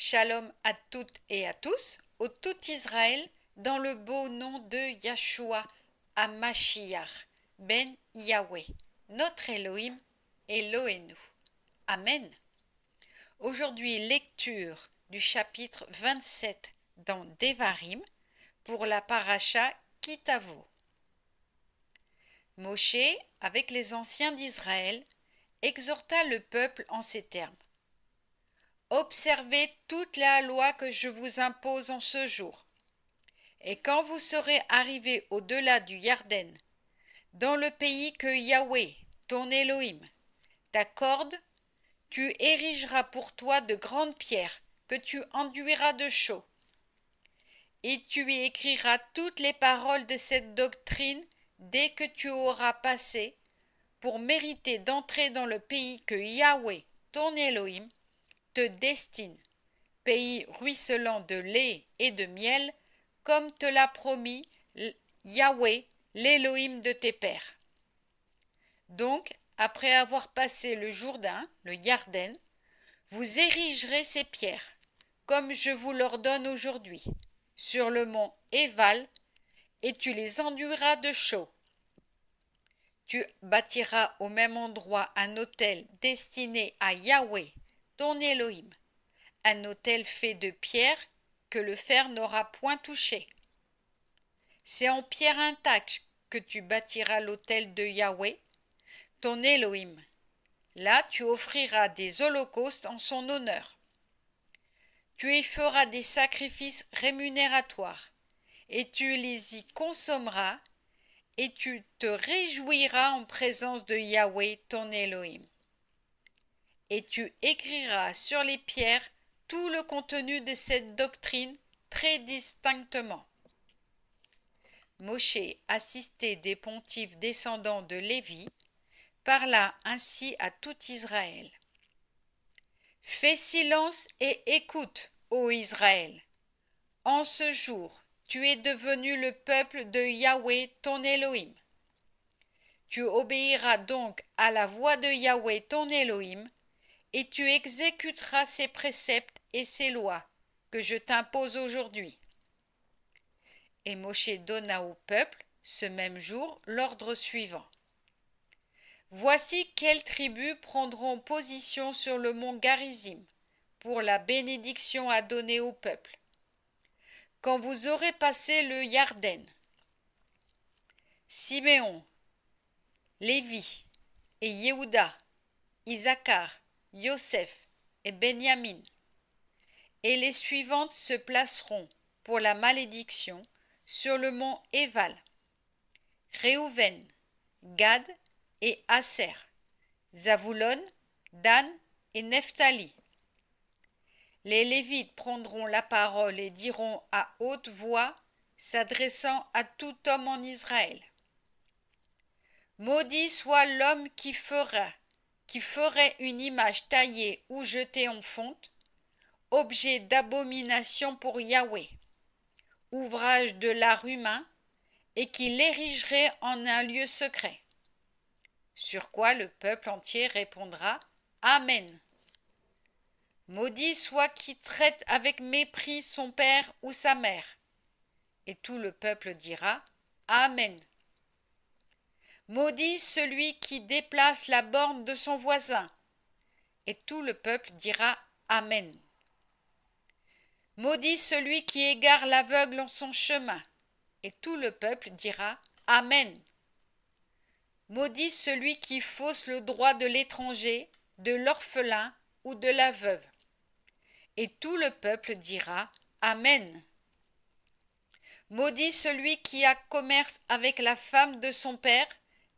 Shalom à toutes et à tous, au tout Israël, dans le beau nom de Yahshua, à Ben Yahweh, notre Elohim, Elohenu. Amen. Aujourd'hui, lecture du chapitre 27 dans Devarim pour la paracha Kitavo. Moshe, avec les anciens d'Israël, exhorta le peuple en ces termes. Observez toute la loi que je vous impose en ce jour. Et quand vous serez arrivés au-delà du Yarden, dans le pays que Yahweh, ton Elohim, t'accorde, tu érigeras pour toi de grandes pierres que tu enduiras de chaud. Et tu y écriras toutes les paroles de cette doctrine dès que tu auras passé pour mériter d'entrer dans le pays que Yahweh, ton Elohim, te destine, pays ruisselant de lait et de miel, comme te l'a promis Yahweh, l'Élohim de tes pères. Donc, après avoir passé le Jourdain, le Yarden, vous érigerez ces pierres, comme je vous l'ordonne aujourd'hui, sur le mont Éval, et tu les enduiras de chaud. Tu bâtiras au même endroit un autel destiné à Yahweh, ton Elohim, un autel fait de pierre que le fer n'aura point touché. C'est en pierre intacte que tu bâtiras l'autel de Yahweh, ton Elohim. Là, tu offriras des holocaustes en son honneur. Tu y feras des sacrifices rémunératoires et tu les y consommeras, et tu te réjouiras en présence de Yahweh, ton Elohim et tu écriras sur les pierres tout le contenu de cette doctrine très distinctement. Mosché, assisté des pontifes descendants de Lévi, parla ainsi à tout Israël. Fais silence et écoute, ô Israël. En ce jour, tu es devenu le peuple de Yahweh ton Elohim. Tu obéiras donc à la voix de Yahweh ton Elohim, et tu exécuteras ces préceptes et ses lois que je t'impose aujourd'hui. Et Moshe donna au peuple, ce même jour, l'ordre suivant. Voici quelles tribus prendront position sur le mont Garizim pour la bénédiction à donner au peuple. Quand vous aurez passé le Yarden, Siméon, Lévi et Yehuda, Isaacar, Yosef et Benjamin. Et les suivantes se placeront pour la malédiction sur le mont Éval. Réhouven, Gad et Aser, Zavoulon Dan et Nephtali. Les Lévites prendront la parole et diront à haute voix, s'adressant à tout homme en Israël. Maudit soit l'homme qui fera qui ferait une image taillée ou jetée en fonte, objet d'abomination pour Yahweh, ouvrage de l'art humain, et qui l'érigerait en un lieu secret. Sur quoi le peuple entier répondra Amen. Maudit soit qui traite avec mépris son père ou sa mère. Et tout le peuple dira Amen. Maudit celui qui déplace la borne de son voisin. Et tout le peuple dira Amen. Maudit celui qui égare l'aveugle en son chemin. Et tout le peuple dira Amen. Maudit celui qui fausse le droit de l'étranger, de l'orphelin ou de la veuve. Et tout le peuple dira Amen. Maudit celui qui a commerce avec la femme de son père,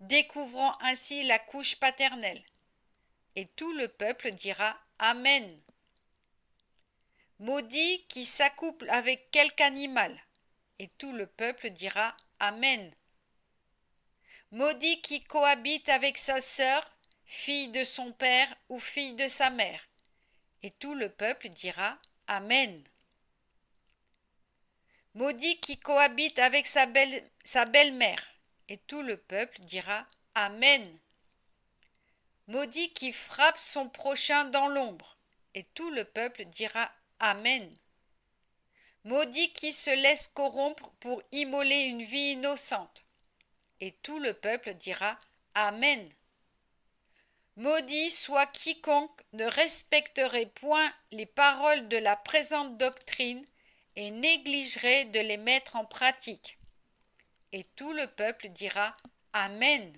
découvrant ainsi la couche paternelle. Et tout le peuple dira Amen. Maudit qui s'accouple avec quelque animal. Et tout le peuple dira Amen. Maudit qui cohabite avec sa sœur, fille de son père ou fille de sa mère. Et tout le peuple dira Amen. Maudit qui cohabite avec sa belle-mère. Sa belle et tout le peuple dira Amen. Maudit qui frappe son prochain dans l'ombre. Et tout le peuple dira Amen. Maudit qui se laisse corrompre pour immoler une vie innocente. Et tout le peuple dira Amen. Maudit soit quiconque ne respecterait point les paroles de la présente doctrine et négligerait de les mettre en pratique. Et tout le peuple dira Amen.